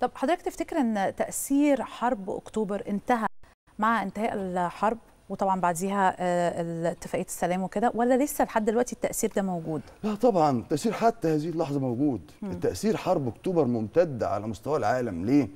طب حضرتك تفتكر ان تاثير حرب اكتوبر انتهى مع انتهاء الحرب وطبعا بعديها آه، اتفاقيه السلام وكده ولا لسه لحد دلوقتي التاثير ده موجود؟ لا طبعا التاثير حتى هذه اللحظه موجود، م. التاثير حرب اكتوبر ممتد على مستوى العالم ليه؟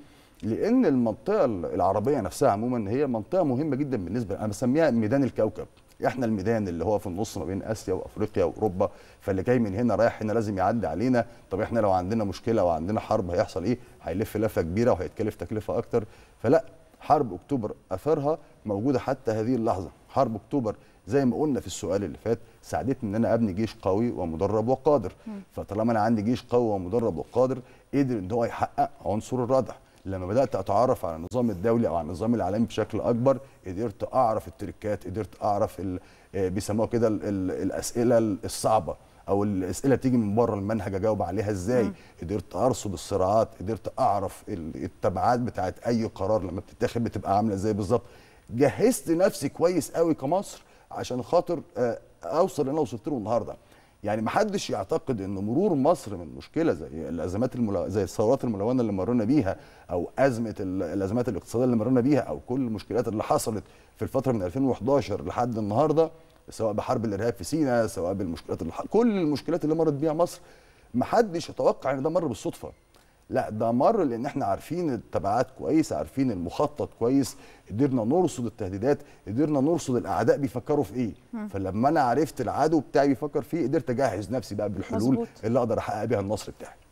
لان المنطقه العربيه نفسها عموما هي منطقه مهمه جدا بالنسبه انا بسميها ميدان الكوكب احنا الميدان اللي هو في النص ما بين اسيا وافريقيا واوروبا فاللي جاي من هنا رايح هنا لازم يعدي علينا طب احنا لو عندنا مشكله وعندنا حرب هيحصل ايه هيلف لفه كبيره وهيتكلف تكلفه اكتر فلا حرب اكتوبر اثرها موجوده حتى هذه اللحظه حرب اكتوبر زي ما قلنا في السؤال اللي فات ساعدتني ان انا ابني جيش قوي ومدرب وقادر فطالما انا عندي جيش قوي ومدرب وقادر قدر ان هو يحقق عنصر الردع لما بدات اتعرف على النظام الدولي او على النظام العالمي بشكل اكبر قدرت اعرف التركات قدرت اعرف آه، بيسموها كده الاسئله الصعبه او الاسئله تيجي من بره المنهج اجاوب عليها ازاي قدرت ارصد الصراعات قدرت اعرف التبعات بتاعت اي قرار لما بتتاخد بتبقى عامله ازاي بالظبط جهزت نفسي كويس قوي كمصر عشان خاطر آه، اوصل اللي انا وصلت له النهارده يعني ما حدش يعتقد ان مرور مصر من مشكله زي الازمات الملو... زي الثورات الملونه اللي مرينا بيها او ازمه الازمات الاقتصاديه اللي مرينا بيها او كل المشكلات اللي حصلت في الفتره من 2011 لحد النهارده سواء بحرب الارهاب في سيناء سواء بالمشكلات اللي... كل المشكلات اللي مرت بيها مصر ما حدش يتوقع ان ده مر بالصدفه لا ده مر لان احنا عارفين التبعات كويس عارفين المخطط كويس قدرنا نرصد التهديدات قدرنا نرصد الاعداء بيفكروا في ايه م. فلما انا عرفت العدو بتاعي بيفكر فيه قدرت اجهز نفسي بقى بالحلول مزبوط. اللي اقدر احقق بيها النصر بتاعي